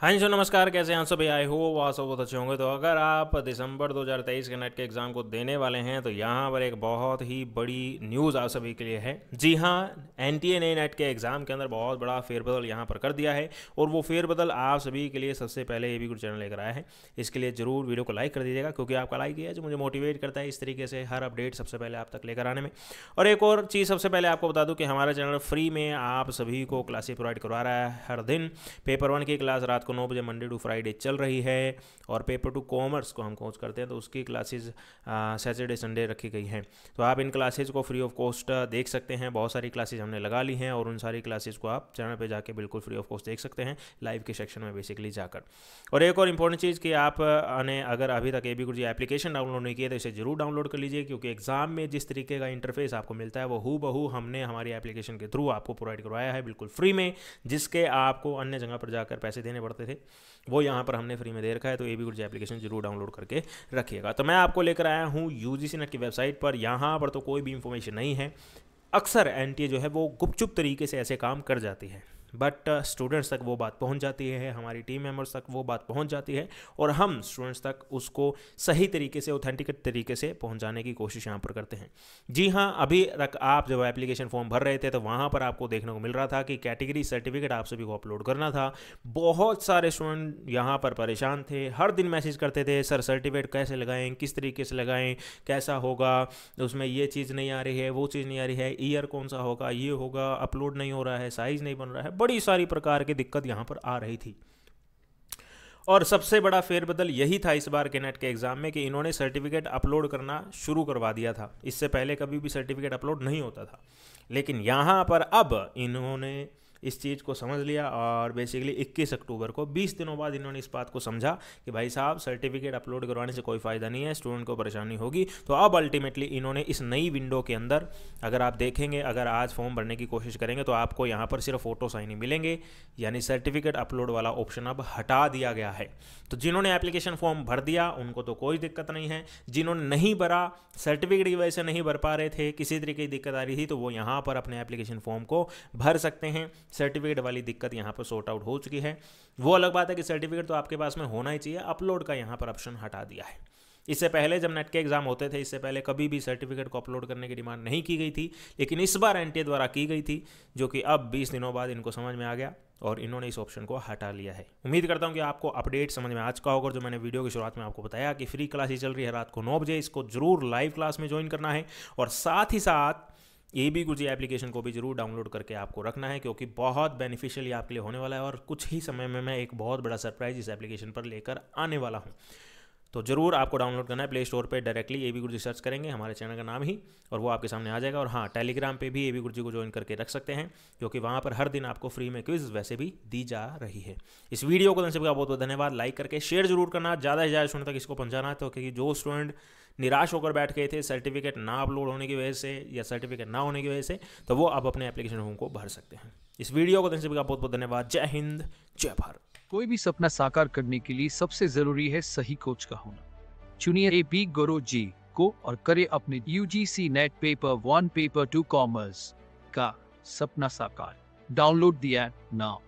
हाँ जी सर नमस्कार कैसे हैं सभी आई हो वहाँ सब बहुत अच्छे होंगे तो अगर आप दिसंबर 2023 के नेट के एग्ज़ाम को देने वाले हैं तो यहाँ पर एक बहुत ही बड़ी न्यूज़ आप सभी के लिए है जी हाँ एन टी ने नेट के एग्ज़ाम के अंदर बहुत बड़ा फेरबदल यहाँ पर कर दिया है और वो फेरबदल आप सभी के लिए सबसे पहले ये भी गुड चैनल लेकर आया है इसके लिए ज़रूर वीडियो को लाइक कर दीजिएगा क्योंकि आपका लाइक है जो मुझे मोटिवेट करता है इस तरीके से हर अपडेट सबसे पहले आप तक लेकर आने में और एक और चीज़ सबसे पहले आपको बता दूँ कि हमारा चैनल फ्री में आप सभी को क्लासेज प्रोवाइड करवा रहा है हर दिन पेपर वन की क्लास रात को नौ बजे मंडे टू फ्राइडे चल रही है और पेपर टू कॉमर्स को हम कोच करते हैं तो उसकी क्लासेज सैटरडे संडे रखी गई हैं तो आप इन क्लासेज को फ्री ऑफ कॉस्ट देख सकते हैं बहुत सारी क्लासेज हमने लगा ली हैं और उन सारी क्लासेज को आप चैनल पर जाकर बिल्कुल फ्री ऑफ कॉस्ट देख सकते हैं लाइव के सेक्शन में बेसिकली जाकर और एक और इंपॉर्टेंट चीज़ कि आप ने अगर अभी तक A B G application download नहीं किया तो इसे जरूर डाउनलोड कर लीजिए क्योंकि एग्जाम में जिस तरीके का इंटरफेस आपको मिलता है वो हु बहू हमने हमारी एप्लीकेशन के थ्रू आपको प्रोवाइड करवाया है बिल्कुल फ्री में जिसके आपको अन्य जगह पर जाकर पैसे देने पड़ते पढ़ते थे वो यहाँ पर हमने फ्री में दे रखा है तो ए बी गुरुजी एप्लीकेशन जरूर डाउनलोड करके रखिएगा तो मैं आपको लेकर आया हूँ यू जी नेट की वेबसाइट पर यहाँ पर तो कोई भी इन्फॉर्मेशन नहीं है अक्सर एन जो है वो गुपचुप तरीके से ऐसे काम कर जाती है बट स्टूडेंट्स uh, तक वो बात पहुंच जाती है हमारी टीम मेम्बर्स तक वो बात पहुंच जाती है और हम स्टूडेंट्स तक उसको सही तरीके से ऑथेंटिक तरीके से पहुंचाने की कोशिश यहाँ पर करते हैं जी हाँ अभी तक आप जब एप्लीकेशन फॉर्म भर रहे थे तो वहाँ पर आपको देखने को मिल रहा था कि कैटेगरी सर्टिफिकेट आप सभी को अपलोड करना था बहुत सारे स्टूडेंट यहाँ पर परेशान थे हर दिन मैसेज करते थे सर सर्टिफिकेट कैसे लगाएं किस तरीके से लगाएं कैसा होगा उसमें ये चीज़ नहीं आ रही है वो चीज़ नहीं आ रही है ईयर कौन सा होगा ये होगा अपलोड नहीं हो रहा है साइज़ नहीं बन रहा है बड़ी सारी प्रकार की दिक्कत यहाँ पर आ रही थी और सबसे बड़ा फेरबदल यही था इस बार नेट के एग्ज़ाम में कि इन्होंने सर्टिफिकेट अपलोड करना शुरू करवा दिया था इससे पहले कभी भी सर्टिफिकेट अपलोड नहीं होता था लेकिन यहाँ पर अब इन्होंने इस चीज़ को समझ लिया और बेसिकली 21 अक्टूबर को 20 दिनों बाद इन्होंने इस बात को समझा कि भाई साहब सर्टिफिकेट अपलोड करवाने से कोई फ़ायदा नहीं है स्टूडेंट को परेशानी होगी तो अब अल्टीमेटली इन्होंने इस नई विंडो के अंदर अगर आप देखेंगे अगर आज फॉर्म भरने की कोशिश करेंगे तो आपको यहाँ पर सिर्फ फ़ोटो साइन ही मिलेंगे यानी सर्टिफिकेट अपलोड वाला ऑप्शन अब हटा दिया गया है तो जिन्होंने एप्लीकेशन फॉर्म भर दिया उनको तो कोई दिक्कत नहीं है जिन्होंने नहीं भरा सर्टिफिकेट की वजह से नहीं भर पा रहे थे किसी तरीके की दिक्कत आ रही थी तो वो यहाँ पर अपने एप्लीकेशन फॉर्म को भर सकते हैं सर्टिफिकेट वाली दिक्कत यहाँ पर सॉर्ट आउट हो चुकी है वो अलग बात है कि सर्टिफिकेट तो आपके पास में होना ही चाहिए अपलोड का यहाँ पर ऑप्शन हटा दिया है इससे पहले जब नेट के एग्जाम होते थे इससे पहले कभी भी सर्टिफिकेट को अपलोड करने की डिमांड नहीं की गई थी लेकिन इस बार एन द्वारा की गई थी जो कि अब बीस दिनों बाद इनको समझ में आ गया और इन्होंने इस ऑप्शन को हटा लिया है उम्मीद करता हूँ कि आपको अपडेट समझ में आज का होगा जो मैंने वीडियो की शुरुआत में आपको बताया कि फ्री क्लास ही चल रही है रात को नौ बजे इसको जरूर लाइव क्लास में ज्वाइन करना है और साथ ही साथ ये भी गुजी एप्लीकेशन को भी ज़रूर डाउनलोड करके आपको रखना है क्योंकि बहुत बेनिफिशियल ये आपके लिए होने वाला है और कुछ ही समय में मैं एक बहुत बड़ा सरप्राइज़ इस एप्लीकेशन पर लेकर आने वाला हूँ तो ज़रूर आपको डाउनलोड करना है प्ले स्टोर पर directly A B Guruji search करेंगे हमारे चैनल का नाम ही और वो आपके सामने आ जाएगा और हाँ टेलीग्राम पे भी ए बी गुरुजी को ज्वाइन करके रख सकते हैं क्योंकि वहाँ पर हर दिन आपको फ्री में क्विज वैसे भी दी जा रही है इस वीडियो को सबका बहुत बहुत धन्यवाद लाइक करके शेयर जरूर करना ज़्यादा से ज़्यादा स्टूडेंट तक इसको पहुँचाना तो क्योंकि जो स्टूडेंट निराश होकर बैठ गए थे सर्टिफिकेट ना अपलोड होने की वजह से या सर्टिफिकेट ना होने की वजह से तो वो आप अपने एप्लीकेशन फॉर्म को भर सकते हैं इस वीडियो को देखने का बहुत बहुत धन्यवाद जय हिंद जय भारत कोई भी सपना साकार करने के लिए सबसे जरूरी है सही कोच का होना चुनिए ए बी गुरु जी को और करे अपने U G C NET paper one paper two commerce का सपना साकार डाउनलोड दिया नाउ